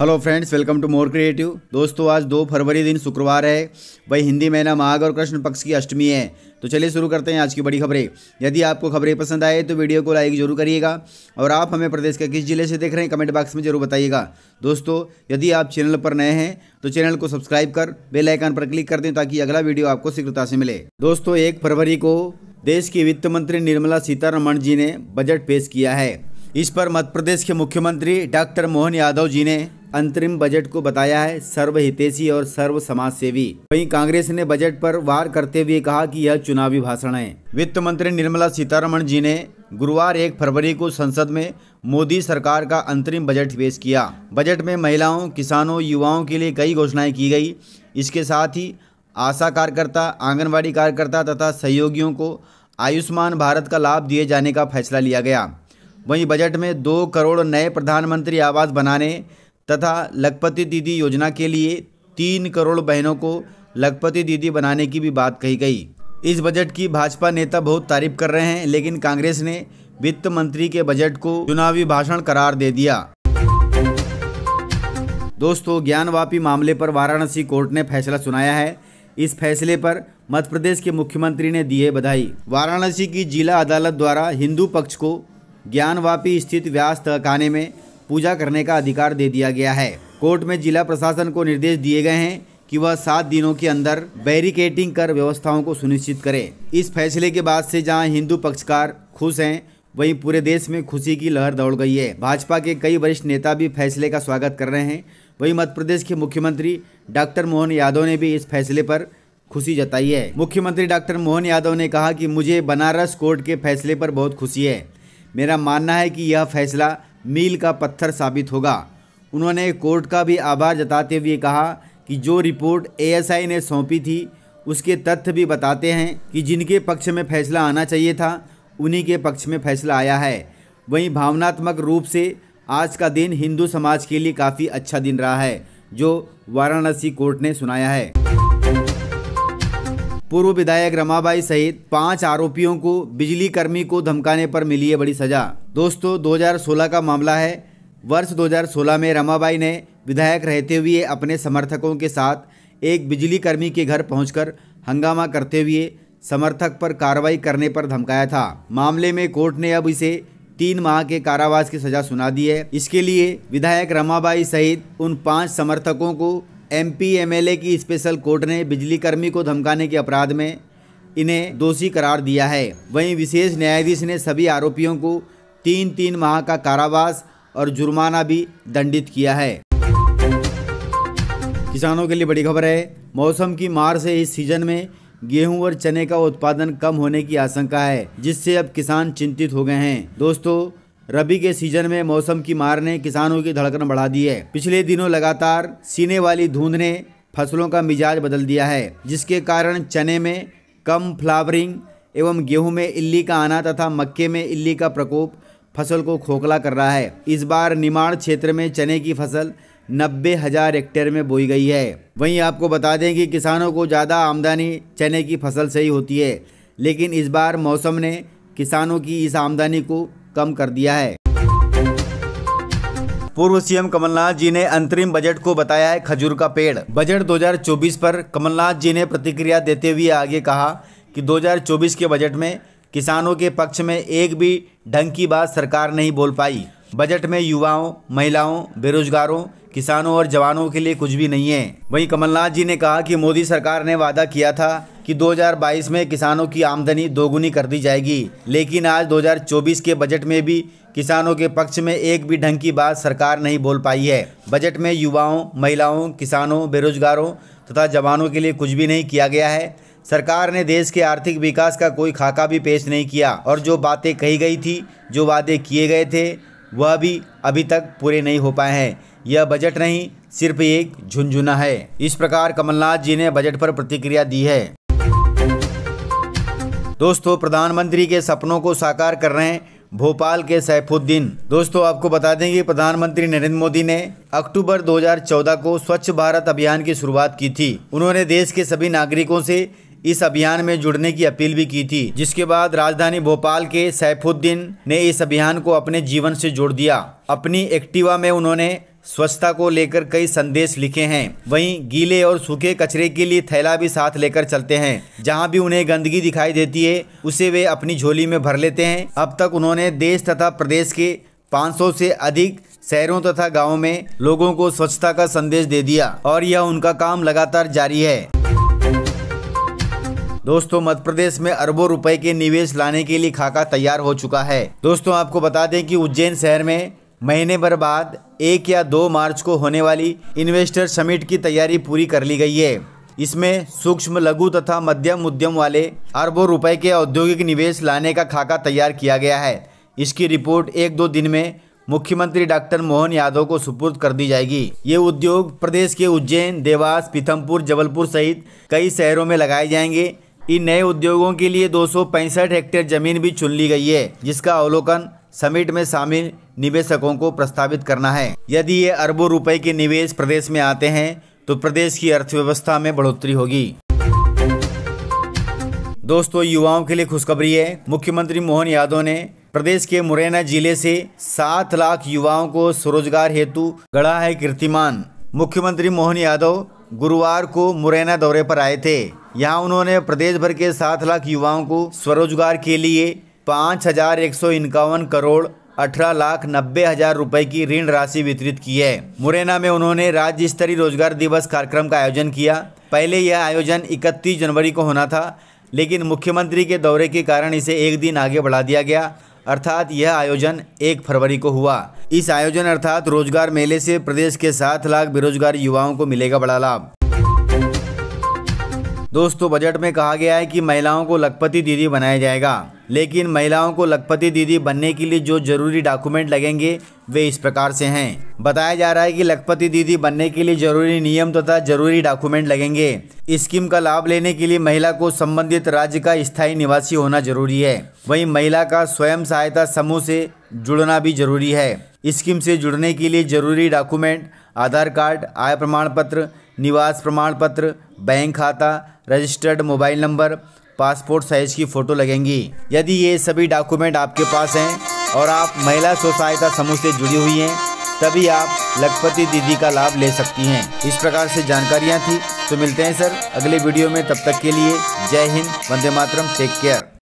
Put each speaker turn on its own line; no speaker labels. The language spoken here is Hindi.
hello friends welcome to more creative दोस्तों आज दो फरवरी दिन शुक्रवार है वही हिंदी महीना माघ और कृष्ण पक्ष की अष्टमी है तो चलिए शुरू करते हैं आज की बड़ी खबरें यदि आपको खबरें पसंद आए तो वीडियो को लाइक जरूर करिएगा और आप हमें प्रदेश के किस जिले से देख रहे हैं कमेंट बॉक्स में जरूर बताइएगा दोस्तों यदि आप चैनल पर नए हैं तो चैनल को सब्सक्राइब कर बेलाइकन पर क्लिक कर दें ताकि अगला वीडियो आपको शीघ्रता से मिले दोस्तों एक फरवरी को देश की वित्त मंत्री निर्मला सीतारमण जी ने बजट पेश किया है इस पर मध्य प्रदेश के मुख्यमंत्री डॉक्टर मोहन यादव जी ने अंतरिम बजट को बताया है सर्वहितेशी और सर्व समाज सेवी वही कांग्रेस ने बजट पर वार करते हुए कहा कि यह चुनावी भाषण है वित्त मंत्री निर्मला सीतारमण जी ने गुरुवार एक फरवरी को संसद में मोदी सरकार का अंतरिम बजट पेश किया बजट में महिलाओं किसानों युवाओं के लिए कई घोषणाएं की गई इसके साथ ही आशा कार्यकर्ता आंगनबाड़ी कार्यकर्ता तथा सहयोगियों को आयुष्मान भारत का लाभ दिए जाने का फैसला लिया गया वहीं बजट में दो करोड़ नए प्रधानमंत्री आवास बनाने तथा लखपति दीदी योजना के लिए तीन करोड़ बहनों को लखपति दीदी बनाने की भी बात कही गई इस बजट की भाजपा नेता बहुत तारीफ कर रहे हैं लेकिन कांग्रेस ने वित्त मंत्री के बजट को चुनावी भाषण करार दे दिया दोस्तों ज्ञानवापी मामले पर वाराणसी कोर्ट ने फैसला सुनाया है इस फैसले पर मध्य प्रदेश के मुख्यमंत्री ने दिए बधाई वाराणसी की जिला अदालत द्वारा हिंदू पक्ष को ज्ञानवापी स्थित व्यास तहखाने में पूजा करने का अधिकार दे दिया गया है कोर्ट में जिला प्रशासन को निर्देश दिए गए हैं कि वह सात दिनों के अंदर बैरिकेटिंग कर व्यवस्थाओं को सुनिश्चित करे इस फैसले के बाद से जहां हिंदू पक्षकार खुश हैं वहीं पूरे देश में खुशी की लहर दौड़ गई है भाजपा के कई वरिष्ठ नेता भी फैसले का स्वागत कर रहे हैं वहीं मध्य प्रदेश के मुख्यमंत्री डॉक्टर मोहन यादव ने भी इस फैसले पर खुशी जताई है मुख्यमंत्री डॉक्टर मोहन यादव ने कहा कि मुझे बनारस कोर्ट के फैसले पर बहुत खुशी है मेरा मानना है कि यह फैसला मील का पत्थर साबित होगा उन्होंने कोर्ट का भी आभार जताते हुए कहा कि जो रिपोर्ट एएसआई ने सौंपी थी उसके तथ्य भी बताते हैं कि जिनके पक्ष में फैसला आना चाहिए था उन्हीं के पक्ष में फैसला आया है वहीं भावनात्मक रूप से आज का दिन हिंदू समाज के लिए काफ़ी अच्छा दिन रहा है जो वाराणसी कोर्ट ने सुनाया है पूर्व विधायक रमाबाई सहित पांच आरोपियों को बिजली कर्मी को धमकाने पर मिली है बड़ी सजा दोस्तों 2016 का मामला है वर्ष 2016 में रमाबाई ने विधायक रहते हुए अपने समर्थकों के साथ एक बिजली कर्मी के घर पहुंचकर हंगामा करते हुए समर्थक पर कार्रवाई करने पर धमकाया था मामले में कोर्ट ने अब इसे तीन माह के कारावास की सजा सुना दी है इसके लिए विधायक रमाबाई सहित उन पांच समर्थकों को एमपी एमएलए की स्पेशल कोर्ट ने बिजली कर्मी को धमकाने के अपराध में इन्हें दोषी करार दिया है वहीं विशेष न्यायाधीश ने सभी आरोपियों को तीन तीन माह का कारावास और जुर्माना भी दंडित किया है किसानों के लिए बड़ी खबर है मौसम की मार से इस सीजन में गेहूं और चने का उत्पादन कम होने की आशंका है जिससे अब किसान चिंतित हो गए हैं दोस्तों रबी के सीजन में मौसम की मार ने किसानों की धड़कन बढ़ा दी है पिछले दिनों लगातार सीने वाली धुंध ने फसलों का मिजाज बदल दिया है जिसके कारण चने में कम फ्लावरिंग एवं गेहूं में इल्ली का आना तथा मक्के में इल्ली का प्रकोप फसल को खोखला कर रहा है इस बार निमाड़ क्षेत्र में चने की फसल नब्बे हजार हेक्टेयर में बोई गई है वहीं आपको बता दें कि किसानों को ज़्यादा आमदनी चने की फसल से ही होती है लेकिन इस बार मौसम ने किसानों की इस आमदनी को कम कर दिया है पूर्व सीएम कमलनाथ जी ने अंतरिम बजट को बताया है खजूर का पेड़ बजट 2024 पर कमलनाथ जी ने प्रतिक्रिया देते हुए आगे कहा कि 2024 के बजट में किसानों के पक्ष में एक भी ढंग की बात सरकार नहीं बोल पाई बजट में युवाओं महिलाओं बेरोजगारों किसानों और जवानों के लिए कुछ भी नहीं है वहीं कमलनाथ जी ने कहा कि मोदी सरकार ने वादा किया था कि 2022 में किसानों की आमदनी दोगुनी कर दी जाएगी लेकिन आज 2024 के बजट में भी किसानों के पक्ष में एक भी ढंग की बात सरकार नहीं बोल पाई है बजट में युवाओं महिलाओं किसानों बेरोजगारों तथा जवानों के लिए कुछ भी नहीं किया गया है सरकार ने देश के आर्थिक विकास का कोई खाका भी पेश नहीं किया और जो बातें कही गई थी जो वादे किए गए थे वह भी अभी तक पूरे नहीं हो पाए हैं यह बजट नहीं सिर्फ एक झुंझुना है इस प्रकार कमलनाथ जी ने बजट पर प्रतिक्रिया दी है दोस्तों प्रधानमंत्री के सपनों को साकार कर रहे हैं भोपाल के सैफुद्दीन दोस्तों आपको बता दें कि प्रधानमंत्री नरेंद्र मोदी ने अक्टूबर 2014 को स्वच्छ भारत अभियान की शुरुआत की थी उन्होंने देश के सभी नागरिकों से इस अभियान में जुड़ने की अपील भी की थी जिसके बाद राजधानी भोपाल के सैफुद्दीन ने इस अभियान को अपने जीवन से जोड़ दिया अपनी एक्टिवा में उन्होंने स्वच्छता को लेकर कई संदेश लिखे हैं वहीं गीले और सूखे कचरे के लिए थैला भी साथ लेकर चलते हैं जहां भी उन्हें गंदगी दिखाई देती है उसे वे अपनी झोली में भर लेते हैं अब तक उन्होंने देश तथा प्रदेश के 500 से अधिक शहरों तथा गाँव में लोगों को स्वच्छता का संदेश दे दिया और यह उनका काम लगातार जारी है दोस्तों मध्य प्रदेश में अरबों रुपए के निवेश लाने के लिए खाका तैयार हो चुका है दोस्तों आपको बता दें कि उज्जैन शहर में महीने भर बाद एक या दो मार्च को होने वाली इन्वेस्टर समिट की तैयारी पूरी कर ली गई है इसमें सूक्ष्म लघु तथा मध्यम उद्यम वाले अरबों रुपए के औद्योगिक निवेश लाने का खाका तैयार किया गया है इसकी रिपोर्ट एक दो दिन में मुख्यमंत्री डॉक्टर मोहन यादव को सुपुर्द कर दी जाएगी ये उद्योग प्रदेश के उज्जैन देवास पीथमपुर जबलपुर सहित कई शहरों में लगाए जाएंगे इन नए उद्योगों के लिए दो हेक्टेयर जमीन भी चुन ली गई है जिसका अवलोकन समिट में शामिल निवेशकों को प्रस्तावित करना है यदि ये अरबों रुपए के निवेश प्रदेश में आते हैं तो प्रदेश की अर्थव्यवस्था में बढ़ोतरी होगी दोस्तों युवाओं के लिए खुशखबरी है मुख्यमंत्री मोहन यादव ने प्रदेश के मुरैना जिले से सात लाख युवाओं को स्वरोजगार हेतु गढ़ा है कीर्तिमान मुख्यमंत्री मोहन यादव गुरुवार को मुरैना दौरे पर आए थे यहां उन्होंने प्रदेश भर के सात लाख युवाओं को स्वरोजगार के लिए पाँच हजार एक सौ इक्यावन करोड़ अठारह लाख नब्बे हजार रुपए की ऋण राशि वितरित की है मुरैना में उन्होंने राज्य स्तरीय रोजगार दिवस कार्यक्रम का आयोजन किया पहले यह आयोजन 31 जनवरी को होना था लेकिन मुख्यमंत्री के दौरे के कारण इसे एक दिन आगे बढ़ा दिया गया अर्थात यह आयोजन एक फरवरी को हुआ इस आयोजन अर्थात रोजगार मेले से प्रदेश के सात लाख बेरोजगार युवाओं को मिलेगा बड़ा लाभ दोस्तों बजट में कहा गया है कि महिलाओं को लखपति दीदी बनाया जाएगा लेकिन महिलाओं को लखपति दीदी बनने के लिए जो जरूरी डॉक्यूमेंट लगेंगे वे इस प्रकार से हैं बताया जा रहा है कि लखपति दीदी बनने के लिए जरूरी नियम तथा जरूरी डॉक्यूमेंट लगेंगे स्कीम का लाभ लेने के लिए महिला को संबंधित राज्य का स्थायी निवासी होना जरूरी है वहीं महिला का स्वयं सहायता समूह से जुड़ना भी जरूरी है स्कीम से जुड़ने के लिए जरूरी डॉक्यूमेंट आधार कार्ड आय प्रमाण पत्र निवास प्रमाण पत्र बैंक खाता registered mobile number passport size की फ़ोटो लगेंगी यदि ये सभी डॉक्यूमेंट आपके पास हैं और आप महिला स्व सहायता समूह से जुड़ी हुई हैं तभी आप लखपति दीदी का लाभ ले सकती हैं इस प्रकार से जानकारियाँ थी तो मिलते हैं सर अगले वीडियो में तब तक के लिए जय हिंद वंदे मातरम टेक केयर